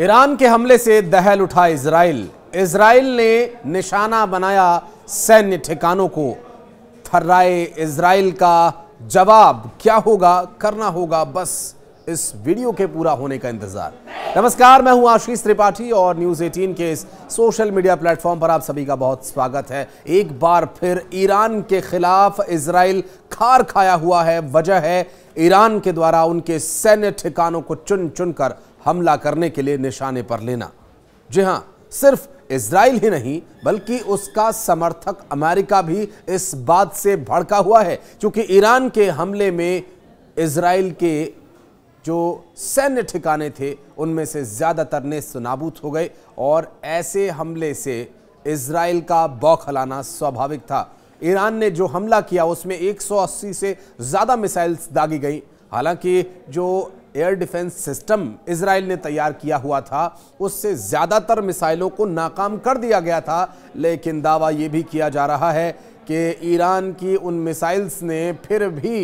Iran के हमले से दहल उठा इसराइल इसराइल ने निशाना बनाया सैन्य ठिकानों को थर्राए इसराइल का जवाब क्या होगा करना होगा बस इस वीडियो के पूरा होने का इंतजार नमस्कार मैं हूं आशीष त्रिपाठी और न्यूज 18 के इस सोशल मीडिया प्लेटफॉर्म पर आप सभी का बहुत स्वागत है एक बार फिर ईरान के खिलाफ इसराइल खार खाया हुआ है वजह है ईरान के द्वारा उनके सैन्य ठिकानों को चुन चुनकर हमला करने के लिए निशाने पर लेना जी हाँ सिर्फ इसराइल ही नहीं बल्कि उसका समर्थक अमेरिका भी इस बात से भड़का हुआ है क्योंकि ईरान के हमले में इसराइल के जो सैन्य ठिकाने थे उनमें से ज़्यादातर ने सुनाबूत हो गए और ऐसे हमले से इसराइल का बौखलाना स्वाभाविक था ईरान ने जो हमला किया उसमें 180 से ज़्यादा मिसाइल्स दागी गई हालांकि जो एयर डिफेंस सिस्टम इसराइल ने तैयार किया हुआ था उससे ज़्यादातर मिसाइलों को नाकाम कर दिया गया था लेकिन दावा ये भी किया जा रहा है कि ईरान की उन मिसाइल्स ने फिर भी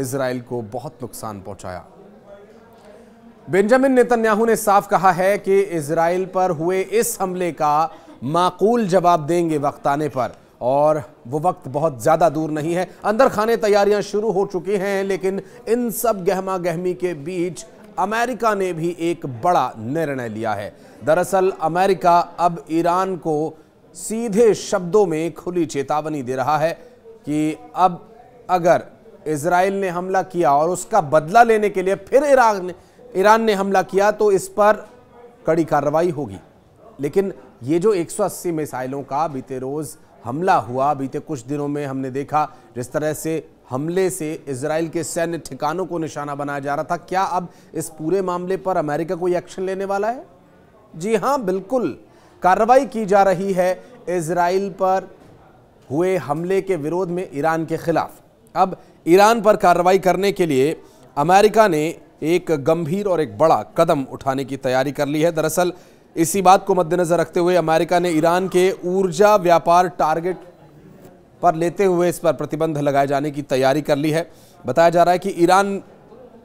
इसराइल को बहुत नुकसान पहुंचाया बेंजामिन नेतन्याहू ने साफ कहा है कि इसराइल पर हुए इस हमले का माकूल जवाब देंगे वक्त आने पर और वो वक्त बहुत ज़्यादा दूर नहीं है अंदर खाने तैयारियां शुरू हो चुकी हैं लेकिन इन सब गहमा गहमी के बीच अमेरिका ने भी एक बड़ा निर्णय लिया है दरअसल अमेरिका अब ईरान को सीधे शब्दों में खुली चेतावनी दे रहा है कि अब अगर इसराइल ने हमला किया और उसका बदला लेने के लिए फिर ईरान ने ईरान ने हमला किया तो इस पर कड़ी कार्रवाई होगी लेकिन ये जो 180 मिसाइलों का बीते रोज़ हमला हुआ बीते कुछ दिनों में हमने देखा जिस तरह से हमले से इसराइल के सैन्य ठिकानों को निशाना बनाया जा रहा था क्या अब इस पूरे मामले पर अमेरिका कोई एक्शन लेने वाला है जी हाँ बिल्कुल कार्रवाई की जा रही है इसराइल पर हुए हमले के विरोध में ईरान के खिलाफ अब ईरान पर कार्रवाई करने के लिए अमेरिका ने एक गंभीर और एक बड़ा कदम उठाने की तैयारी कर ली है दरअसल इसी बात को मद्देनज़र रखते हुए अमेरिका ने ईरान के ऊर्जा व्यापार टारगेट पर लेते हुए इस पर प्रतिबंध लगाए जाने की तैयारी कर ली है बताया जा रहा है कि ईरान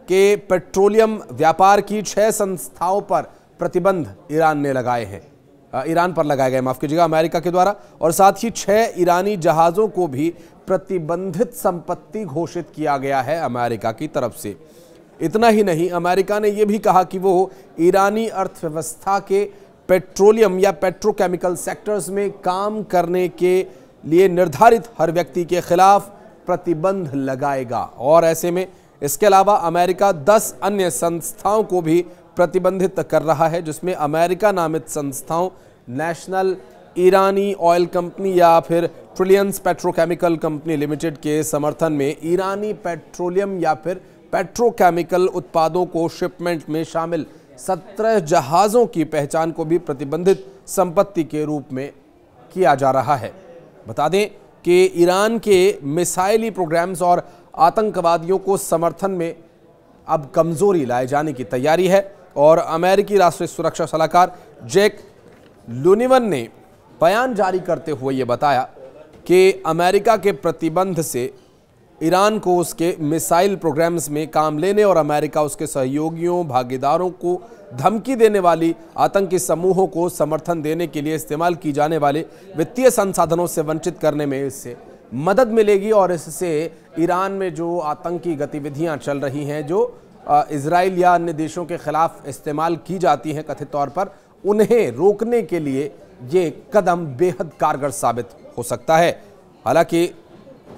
के पेट्रोलियम व्यापार की छह संस्थाओं पर प्रतिबंध ईरान ने लगाए हैं ईरान पर लगाए गए माफ़ कीजिएगा अमेरिका के द्वारा और साथ ही छह ईरानी जहाज़ों को भी प्रतिबंधित संपत्ति घोषित किया गया है अमेरिका की तरफ से इतना ही नहीं अमेरिका ने यह भी कहा कि वो ईरानी अर्थव्यवस्था के पेट्रोलियम या पेट्रोकेमिकल सेक्टर्स में काम करने के लिए निर्धारित हर व्यक्ति के खिलाफ प्रतिबंध लगाएगा और ऐसे में इसके अलावा अमेरिका 10 अन्य संस्थाओं को भी प्रतिबंधित कर रहा है जिसमें अमेरिका नामित संस्थाओं नेशनल ईरानी ऑयल कंपनी या फिर ट्रिलियंस पेट्रोकेमिकल कंपनी लिमिटेड के समर्थन में ईरानी पेट्रोलियम या फिर पेट्रोकेमिकल उत्पादों को शिपमेंट में शामिल सत्रह जहाज़ों की पहचान को भी प्रतिबंधित संपत्ति के रूप में किया जा रहा है बता दें कि ईरान के मिसाइली प्रोग्राम्स और आतंकवादियों को समर्थन में अब कमजोरी लाए जाने की तैयारी है और अमेरिकी राष्ट्रीय सुरक्षा सलाहकार जैक लुनिवन ने बयान जारी करते हुए ये बताया कि अमेरिका के प्रतिबंध से ईरान को उसके मिसाइल प्रोग्राम्स में काम लेने और अमेरिका उसके सहयोगियों भागीदारों को धमकी देने वाली आतंकी समूहों को समर्थन देने के लिए इस्तेमाल की जाने वाले वित्तीय संसाधनों से वंचित करने में इससे मदद मिलेगी और इससे ईरान में जो आतंकी गतिविधियां चल रही हैं जो इसराइल या अन्य देशों के खिलाफ इस्तेमाल की जाती हैं कथित तौर पर उन्हें रोकने के लिए ये कदम बेहद कारगर साबित हो सकता है हालांकि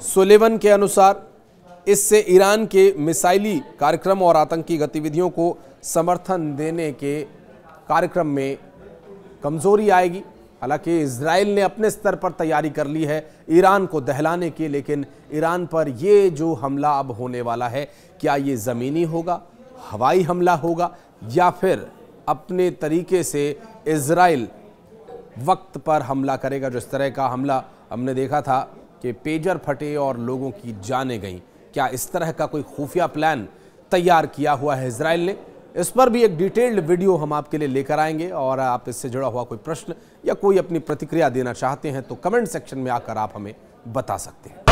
सुलेवन के अनुसार इससे ईरान के मिसाइली कार्यक्रम और आतंकी गतिविधियों को समर्थन देने के कार्यक्रम में कमजोरी आएगी हालांकि इसराइल ने अपने स्तर पर तैयारी कर ली है ईरान को दहलाने की लेकिन ईरान पर ये जो हमला अब होने वाला है क्या ये ज़मीनी होगा हवाई हमला होगा या फिर अपने तरीके से इसराइल वक्त पर हमला करेगा जिस तरह का हमला हमने देखा था कि पेजर फटे और लोगों की जाने गईं क्या इस तरह का कोई खुफिया प्लान तैयार किया हुआ है इसराइल ने इस पर भी एक डिटेल्ड वीडियो हम आपके लिए लेकर आएंगे और आप इससे जुड़ा हुआ कोई प्रश्न या कोई अपनी प्रतिक्रिया देना चाहते हैं तो कमेंट सेक्शन में आकर आप हमें बता सकते हैं